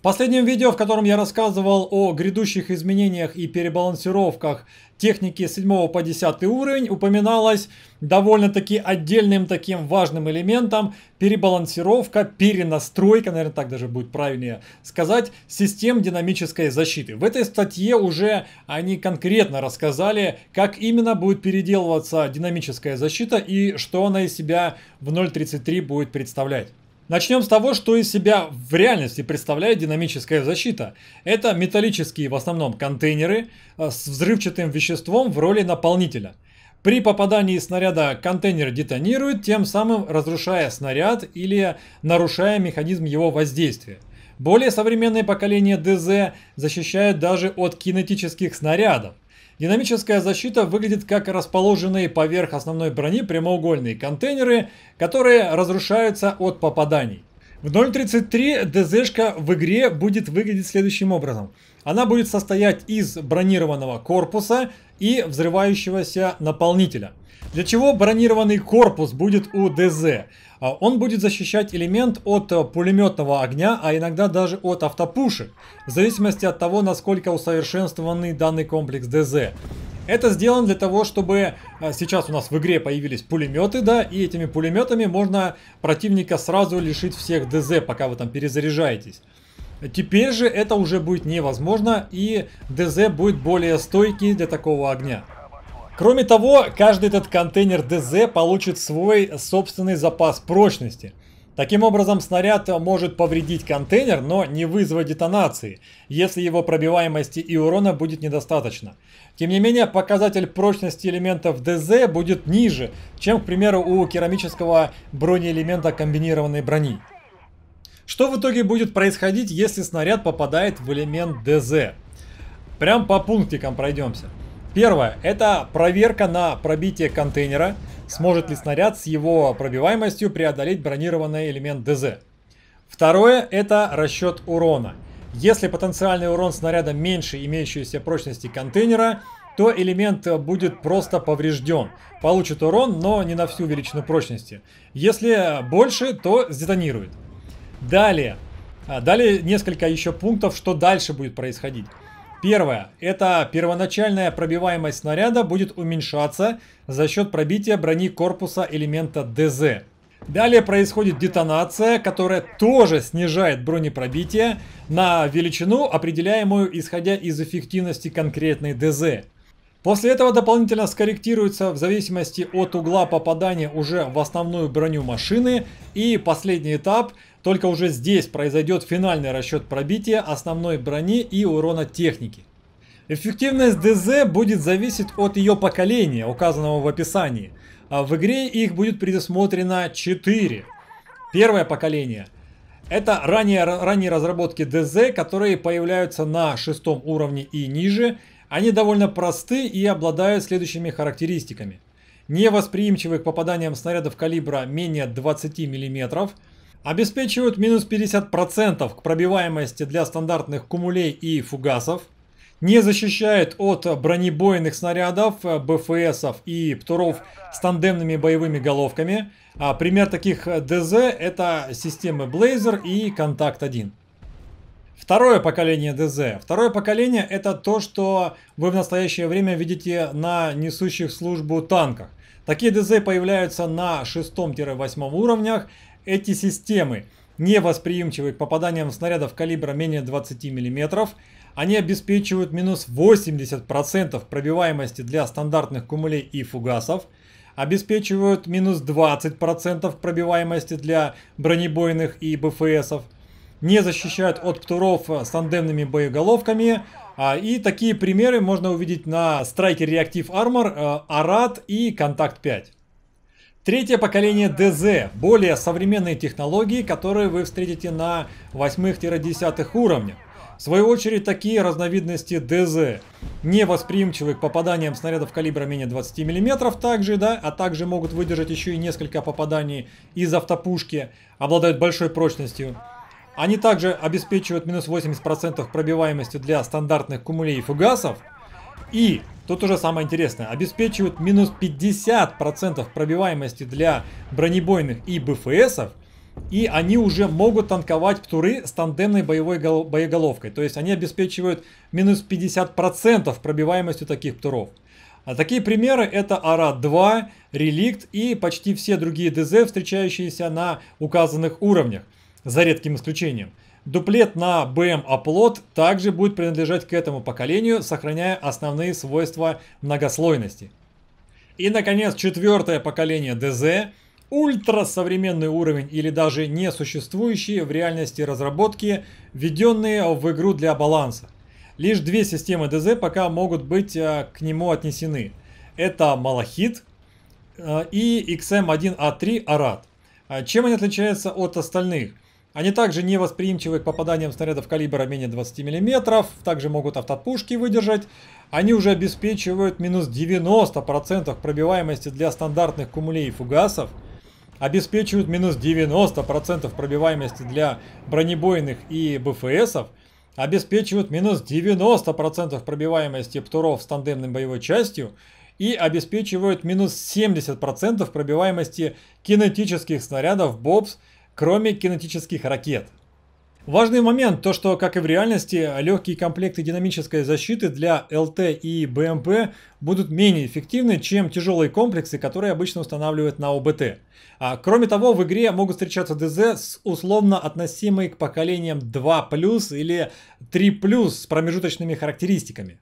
В последнем видео, в котором я рассказывал о грядущих изменениях и перебалансировках техники 7 по 10 уровень, упоминалось довольно-таки отдельным таким важным элементом перебалансировка, перенастройка, наверное, так даже будет правильнее сказать, систем динамической защиты. В этой статье уже они конкретно рассказали, как именно будет переделываться динамическая защита и что она из себя в 0.33 будет представлять. Начнем с того, что из себя в реальности представляет динамическая защита. Это металлические в основном контейнеры э, с взрывчатым веществом в роли наполнителя. При попадании снаряда контейнер детонирует, тем самым разрушая снаряд или нарушая механизм его воздействия. Более современное поколение ДЗ защищает даже от кинетических снарядов. Динамическая защита выглядит как расположенные поверх основной брони прямоугольные контейнеры, которые разрушаются от попаданий. В 0.33 ДЗшка в игре будет выглядеть следующим образом. Она будет состоять из бронированного корпуса и взрывающегося наполнителя – для чего бронированный корпус будет у ДЗ? А, он будет защищать элемент от э, пулеметного огня, а иногда даже от автопушек, в зависимости от того, насколько усовершенствованный данный комплекс ДЗ. Это сделано для того, чтобы э, сейчас у нас в игре появились пулеметы, да, и этими пулеметами можно противника сразу лишить всех ДЗ, пока вы там перезаряжаетесь. Теперь же это уже будет невозможно, и ДЗ будет более стойкий для такого огня. Кроме того, каждый этот контейнер ДЗ получит свой собственный запас прочности. Таким образом, снаряд может повредить контейнер, но не вызвать детонации, если его пробиваемости и урона будет недостаточно. Тем не менее, показатель прочности элементов ДЗ будет ниже, чем, к примеру, у керамического бронеэлемента комбинированной брони. Что в итоге будет происходить, если снаряд попадает в элемент ДЗ? Прям по пунктикам пройдемся. Первое, это проверка на пробитие контейнера, сможет ли снаряд с его пробиваемостью преодолеть бронированный элемент ДЗ. Второе, это расчет урона. Если потенциальный урон снаряда меньше имеющейся прочности контейнера, то элемент будет просто поврежден. Получит урон, но не на всю величину прочности. Если больше, то сдетонирует. Далее. А, далее несколько еще пунктов, что дальше будет происходить. Первое. Это первоначальная пробиваемость снаряда будет уменьшаться за счет пробития брони корпуса элемента ДЗ. Далее происходит детонация, которая тоже снижает бронепробитие на величину, определяемую исходя из эффективности конкретной ДЗ. После этого дополнительно скорректируется в зависимости от угла попадания уже в основную броню машины. И последний этап только уже здесь произойдет финальный расчет пробития основной брони и урона техники. Эффективность ДЗ будет зависеть от ее поколения, указанного в описании. А в игре их будет предусмотрено 4. Первое поколение – это ранее ранние разработки ДЗ, которые появляются на шестом уровне и ниже. Они довольно просты и обладают следующими характеристиками. Невосприимчивы к попаданиям снарядов калибра менее 20 мм, обеспечивают минус 50% к пробиваемости для стандартных кумулей и фугасов, не защищает от бронебойных снарядов, э, БФСов и ПТУРов с тандемными боевыми головками. А пример таких э, ДЗ это системы Blazer и Контакт 1. Второе поколение ДЗ. Второе поколение это то, что вы в настоящее время видите на несущих службу танках. Такие ДЗ появляются на 6-8 уровнях эти системы не восприимчивы к попаданиям снарядов калибра менее 20 мм, они обеспечивают минус 80% пробиваемости для стандартных кумулей и фугасов, обеспечивают минус 20% пробиваемости для бронебойных и БФСов, не защищают от птуров с тандемными боеголовками. А, и такие примеры можно увидеть на Striker Reactive Armor, Арат э, и Контакт 5. Третье поколение DZ – более современные технологии, которые вы встретите на 8-10 уровнях. В свою очередь, такие разновидности ДЗ невосприимчивы к попаданиям снарядов калибра менее 20 мм также, да, а также могут выдержать еще и несколько попаданий из автопушки, обладают большой прочностью. Они также обеспечивают минус 80% пробиваемости для стандартных кумулей и фугасов. И Тут уже самое интересное. Обеспечивают минус 50% пробиваемости для бронебойных и БФСов. И они уже могут танковать птуры с тандемной боевой боеголовкой. То есть они обеспечивают минус 50% пробиваемостью таких птуров. А такие примеры это АРА-2, Реликт и почти все другие ДЗ, встречающиеся на указанных уровнях, за редким исключением. Дуплет на BM Upload также будет принадлежать к этому поколению, сохраняя основные свойства многослойности. И, наконец, четвертое поколение DZ ультрасовременный уровень или даже несуществующие в реальности разработки, введенные в игру для баланса. Лишь две системы ДЗ пока могут быть э, к нему отнесены. Это Малахит э, и XM1A3 а Арат. А чем они отличаются от остальных? Они также не восприимчивы к попаданиям снарядов калибра менее 20 мм, также могут автопушки выдержать. Они уже обеспечивают минус 90% пробиваемости для стандартных кумулей и фугасов, обеспечивают минус 90% пробиваемости для бронебойных и БФСов, обеспечивают минус 90% пробиваемости птуров с тандемной боевой частью и обеспечивают минус 70% пробиваемости кинетических снарядов БОПС кроме кинетических ракет. Важный момент, то что, как и в реальности, легкие комплекты динамической защиты для ЛТ и БМП будут менее эффективны, чем тяжелые комплексы, которые обычно устанавливают на ОБТ. А, кроме того, в игре могут встречаться ДЗ с условно относимой к поколениям 2+, или 3+, с промежуточными характеристиками.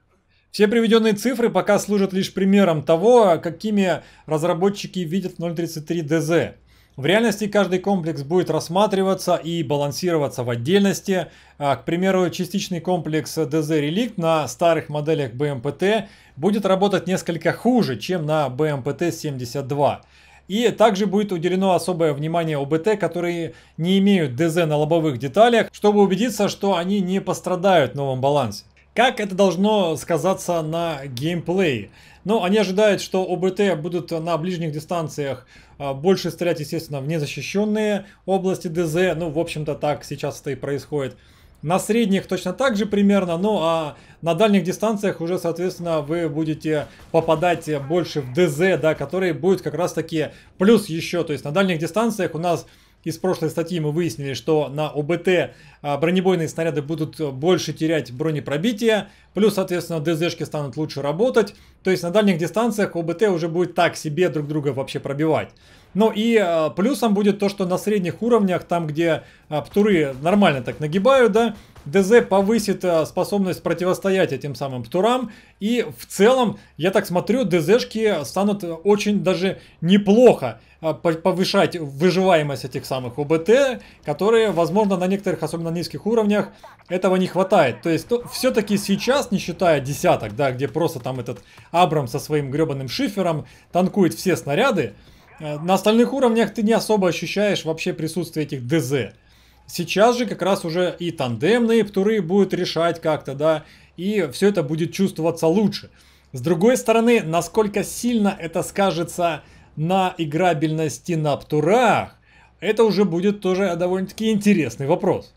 Все приведенные цифры пока служат лишь примером того, какими разработчики видят 0.33 ДЗ. В реальности каждый комплекс будет рассматриваться и балансироваться в отдельности. А, к примеру, частичный комплекс DZ Relict на старых моделях BMPT эм будет работать несколько хуже, чем на BMPT-72. Эм и также будет уделено особое внимание ОБТ, которые не имеют ДЗ на лобовых деталях, чтобы убедиться, что они не пострадают в новом балансе. Как это должно сказаться на геймплее? Ну, они ожидают, что ОБТ будут на ближних дистанциях а, больше стрелять, естественно, в незащищенные области ДЗ. Ну, в общем-то, так сейчас это и происходит. На средних точно так же примерно, ну а на дальних дистанциях уже, соответственно, вы будете попадать больше в ДЗ, да, который будет как раз таки плюс еще. То есть на дальних дистанциях у нас из прошлой статьи мы выяснили, что на ОБТ а, бронебойные снаряды будут больше терять бронепробитие, плюс, соответственно, ДЗшки станут лучше работать. То есть на дальних дистанциях ОБТ уже будет так себе друг друга вообще пробивать. Ну и а, плюсом будет то, что на средних уровнях, там где а, птуры нормально так нагибают, да, ДЗ повысит способность противостоять этим самым птурам. И в целом, я так смотрю, ДЗшки станут очень даже неплохо а, повышать выживаемость этих самых ОБТ, которые, возможно, на некоторых, особенно низких уровнях, этого не хватает. То есть, все-таки сейчас, не считая десяток, да, где просто там этот Абрам со своим гребаным шифером танкует все снаряды, э, на остальных уровнях ты не особо ощущаешь вообще присутствие этих ДЗ. Сейчас же как раз уже и тандемные птуры будут решать как-то, да, и все это будет чувствоваться лучше. С другой стороны, насколько сильно это скажется на играбельности на птурах, это уже будет тоже довольно-таки интересный вопрос.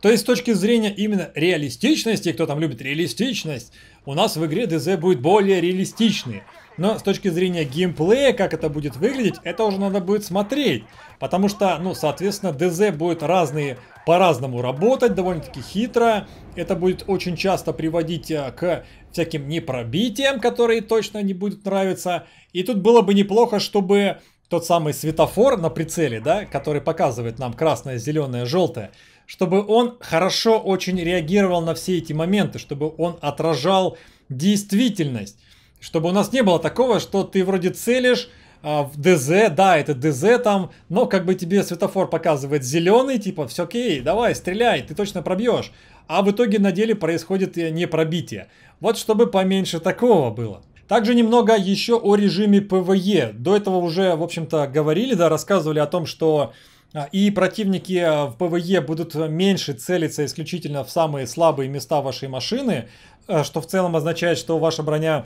То есть с точки зрения именно реалистичности, кто там любит реалистичность, у нас в игре ДЗ будет более реалистичный. Но с точки зрения геймплея, как это будет выглядеть, это уже надо будет смотреть. Потому что, ну, соответственно, ДЗ будет разные по-разному работать, довольно-таки хитро. Это будет очень часто приводить э, к всяким непробитиям, которые точно не будут нравиться. И тут было бы неплохо, чтобы тот самый светофор на прицеле, да, который показывает нам красное, зеленое, желтое, чтобы он хорошо очень реагировал на все эти моменты, чтобы он отражал действительность. Чтобы у нас не было такого, что ты вроде целишь, а, в ДЗ, да, это ДЗ там, но как бы тебе светофор показывает зеленый, типа, все окей, давай, стреляй, ты точно пробьешь. А в итоге на деле происходит э, не пробитие. Вот чтобы поменьше такого было. Также немного еще о режиме ПВЕ. До этого уже, в общем-то, говорили, да, рассказывали о том, что а, и противники э, в ПВЕ будут меньше целиться исключительно в самые слабые места вашей машины, э, что в целом означает, что ваша броня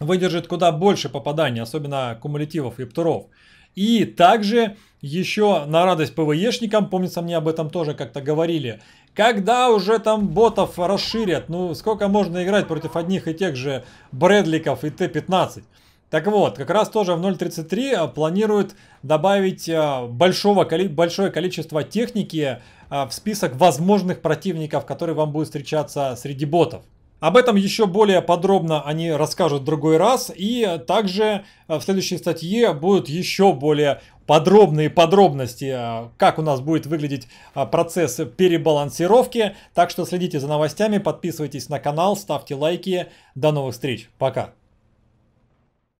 выдержит куда больше попаданий, особенно кумулятивов и птуров. И также еще на радость ПВЕшникам, помнится мне об этом тоже как-то говорили, когда уже там ботов расширят, ну сколько можно играть против одних и тех же Брэдликов и Т-15? Так вот, как раз тоже в 0.33 э, планируют добавить э, большого, большое количество техники э, в список возможных противников, которые вам будут встречаться среди ботов. Об этом еще более подробно они расскажут в другой раз. И также в следующей статье будут еще более подробные подробности, как у нас будет выглядеть процесс перебалансировки. Так что следите за новостями, подписывайтесь на канал, ставьте лайки. До новых встреч. Пока.